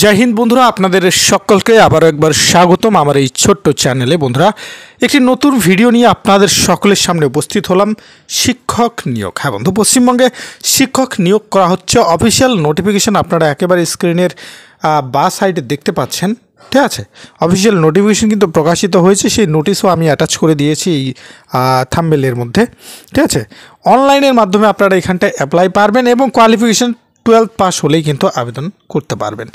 জয় হিন্দ বন্ধুরা আপনাদের সকলকে আবারও একবার স্বাগতম আমার এই ছোট্ট চ্যানেলে বন্ধুরা একটি নতুন ভিডিও নিয়ে আপনাদের সকলের সামনে উপস্থিত হলাম শিক্ষক নিয়োগ হ্যাঁ বন্ধু পশ্চিমবঙ্গে শিক্ষক নিয়োগ করা হচ্ছে অফিসিয়াল নোটিফিকেশান আপনারা একেবারে স্ক্রিনের বা সাইডে দেখতে পাচ্ছেন ঠিক আছে অফিসিয়াল নোটিফিকেশন কিন্তু প্রকাশিত হয়েছে সেই নোটিশও আমি অ্যাটাচ করে দিয়েছি এই থাম্বেলের মধ্যে ঠিক আছে অনলাইনের মাধ্যমে আপনারা এখানটায় অ্যাপ্লাই পারবেন এবং কোয়ালিফিকেশান টুয়েলভ পাস হলেই কিন্তু আবেদন করতে পারবেন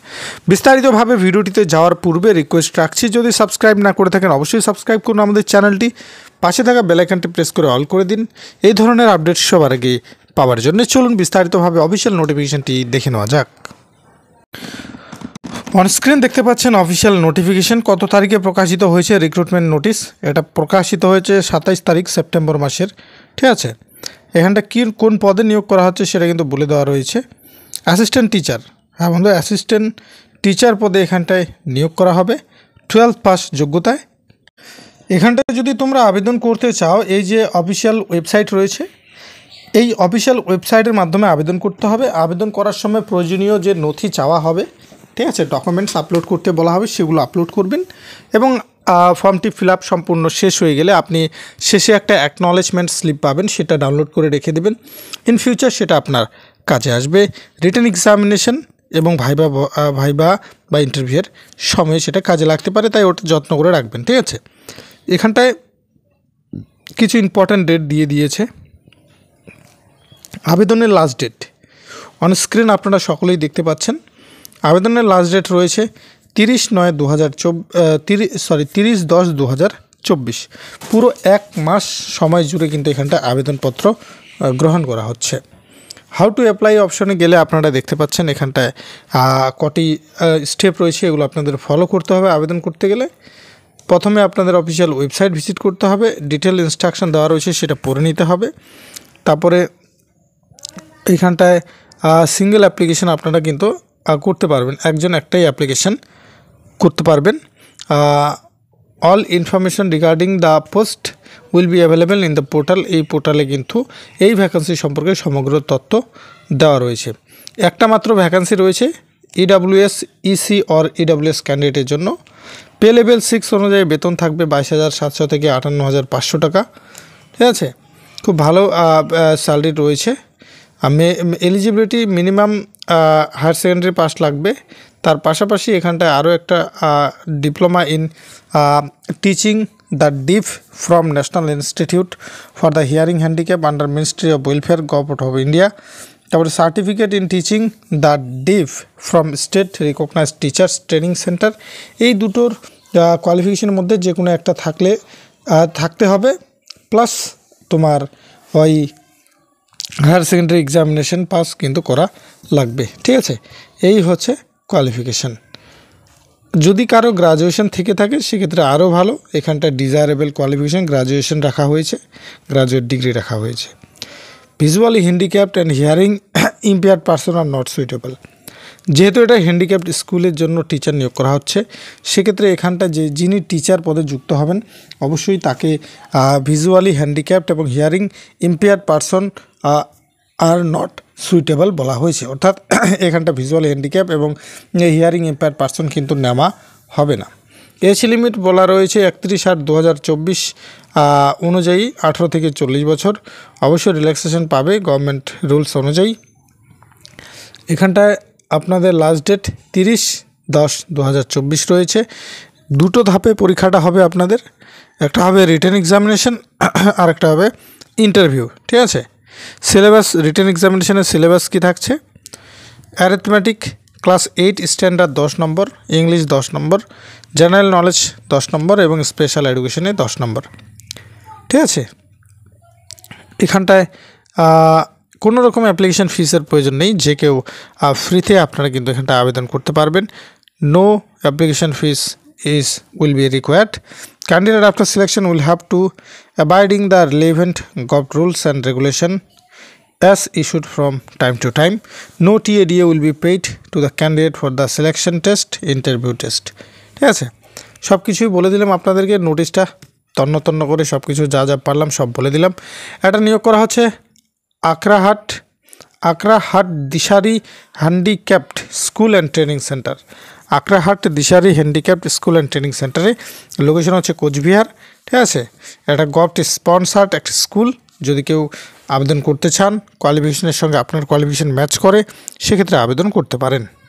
বিস্তারিতভাবে ভিডিওটিতে যাওয়ার পূর্বে রিকোয়েস্ট রাখছি যদি সাবস্ক্রাইব না করে থাকেন অবশ্যই সাবস্ক্রাইব করুন আমাদের চ্যানেলটি পাশে থাকা বেলাইকানটি প্রেস করে অল করে দিন এই ধরনের আপডেট সবার আগে পাওয়ার জন্য চলুন বিস্তারিতভাবে অফিসিয়াল নোটিফিকেশানটি দেখে নেওয়া যাক অনস্ক্রিন দেখতে পাচ্ছেন অফিসিয়াল নোটিফিকেশন কত তারিখে প্রকাশিত হয়েছে রিক্রুটমেন্ট নোটিশ এটা প্রকাশিত হয়েছে সাতাইশ তারিখ সেপ্টেম্বর মাসের ঠিক আছে এখানটা কী কোন পদে নিয়োগ করা হচ্ছে সেটা কিন্তু বলে দেওয়া রয়েছে অ্যাসিস্ট্যান্ট টিচার হ্যাঁ বন্ধু অ্যাসিস্ট্যান্ট টিচার পদে এখানটায় নিয়োগ করা হবে টুয়েলভ পাস যোগ্যতায় এখানটায় যদি তোমরা আবেদন করতে চাও এই যে অফিসিয়াল ওয়েবসাইট রয়েছে এই অফিসিয়াল ওয়েবসাইটের মাধ্যমে আবেদন করতে হবে আবেদন করার সময় প্রয়োজনীয় যে নথি চাওয়া হবে ঠিক আছে ডকুমেন্টস আপলোড করতে বলা হবে সেগুলো আপলোড করবেন এবং ফর্মটি ফিল আপ সম্পূর্ণ শেষ হয়ে গেলে আপনি শেষে একটা অ্যাকনলেজমেন্ট স্লিপ পাবেন সেটা ডাউনলোড করে রেখে দেবেন ইন ফিউচার সেটা আপনার কাজে আসবে রিটার্ন এক্সামিনেশন এবং ভাইবা ভাইবা বা ইন্টারভিউয়ের সময়ে সেটা কাজে লাগতে পারে তাই ওটা যত্ন করে রাখবেন ঠিক আছে এখানটায় কিছু ইম্পর্ট্যান্ট ডেট দিয়ে দিয়েছে আবেদনের লাস্ট ডেট অন স্ক্রিন আপনারা সকলেই দেখতে পাচ্ছেন আবেদনের লাস্ট ডেট রয়েছে তিরিশ নয় দু হাজার সরি তিরিশ দশ দু হাজার চব্বিশ পুরো এক মাস সময় জুড়ে কিন্তু এখানটা আবেদনপত্র গ্রহণ করা হচ্ছে হাউ টু অ্যাপ্লাই অপশনে গেলে আপনারা দেখতে পাচ্ছেন এখানটায় কটি স্টেপ রয়েছে এগুলো আপনাদের ফলো করতে হবে আবেদন করতে গেলে প্রথমে আপনাদের অফিসিয়াল ওয়েবসাইট ভিজিট করতে হবে ডিটেল ইনস্ট্রাকশন দেওয়া রয়েছে সেটা পড়ে নিতে হবে তারপরে এখানটায় সিঙ্গেল অ্যাপ্লিকেশান আপনারা কিন্তু করতে পারবেন একজন একটাই অ্যাপ্লিকেশান করতে পারবেন all information regarding the post will be available in the portal এই পোর্টালে কিন্তু এই ভ্যাকান্সি সম্পর্কে সমগ্র তথ্য দেওয়া রয়েছে একটা মাত্র ভ্যাকান্সি রয়েছে ইডাব্লিউএস ইসি অর ইডাব্লিউএস ক্যান্ডিডেটের জন্য পে লেভেল সিক্স অনুযায়ী বেতন থাকবে বাইশ হাজার সাতশো থেকে আটান্ন হাজার পাঁচশো টাকা ঠিক আছে খুব ভালো স্যালারি রয়েছে eligibility minimum higher secondary pass লাগবে তার পাশাপাশি এখানটায় আরও একটা diploma in teaching the deaf from national institute for the hearing handicap under ministry of welfare government of India তারপরে certificate in teaching the deaf from state recognise teachers training centre এই দুটোর কোয়ালিফিকেশনের মধ্যে যে কোনো একটা থাকলে থাকতে হবে প্লাস তোমার ওই হায়ার সেকেন্ডারি এক্সামিনেশন পাস কিন্তু করা লাগবে ঠিক আছে এই হচ্ছে কোয়ালিফিকেশান যদি কারো গ্রাজুয়েশন থেকে থাকে সেক্ষেত্রে আরও ভালো এখানটা ডিজায়ারেবল কোয়ালিফিকেশান গ্রাজুয়েশান রাখা হয়েছে গ্রাজুয়েট ডিগ্রি রাখা হয়েছে visually handicapped and hearing impaired person are not suitable যেহেতু এটা হ্যান্ডিক্যাপ্ট স্কুলের জন্য টিচার নিয়োগ করা হচ্ছে সেক্ষেত্রে এখানটা যে যিনি টিচার পদে যুক্ত হবেন অবশ্যই তাকে ভিজুয়ালি হ্যান্ডিক্যাপ্ট এবং hearing impaired person are not suitable বলা হয়েছে অর্থাৎ এখানটা ভিজুয়াল হ্যান্ডিক্যাপ এবং হিয়ারিং এম্পায়ার পার্সন কিন্তু নেওয়া হবে না এজ লিমিট বলা রয়েছে একত্রিশ আট দু অনুযায়ী আঠেরো থেকে চল্লিশ বছর অবশ্য রিল্যাক্সেশন পাবে গভর্নমেন্ট রুলস অনুযায়ী এখানটায় আপনাদের লাস্ট ডেট তিরিশ দশ দু রয়েছে দুটো ধাপে পরীক্ষাটা হবে আপনাদের একটা হবে রিটার্ন এক্সামিনেশন আর একটা হবে ইন্টারভিউ ঠিক আছে সিলেবাস রিটেন এক্সামিনেশনের সিলেবাস কি থাকছে অ্যারেথমেটিক ক্লাস এইট স্ট্যান্ডার্ড দশ নম্বর ইংলিশ দশ নম্বর জেনারেল নলেজ দশ নম্বর এবং স্পেশাল এডুকেশনে দশ নম্বর ঠিক আছে এখানটায় কোনো রকম অ্যাপ্লিকেশান ফিসের প্রয়োজন নেই যে কেউ ফ্রিতে আপনারা কিন্তু এখানটা আবেদন করতে পারবেন no application fees is will be required. Candidate after selection will have to abiding the relevant gov rules and regulation as issued from time to time. No TADA will be paid to the candidate for the selection test, interview test. ঠিক আছে সব কিছুই বলে দিলাম আপনাদেরকে নোটিশটা তন্ন তন্ন করে সব কিছু যা যা পারলাম সব বলে দিলাম এটা নিয়োগ করা হচ্ছে Akrahat Akrahat Dishari handicapped school and training centre Akrahat Dishari handicapped school and training সেন্টারে লোকেশন হচ্ছে কোচবিহার ঠিক আছে এটা গভট স্পন্সার্ড একটা স্কুল যদি কেউ আবেদন করতে চান কোয়ালিফিকেশনের সঙ্গে আপনার কোয়ালিফিকেশন ম্যাচ করে সেক্ষেত্রে আবেদন করতে পারেন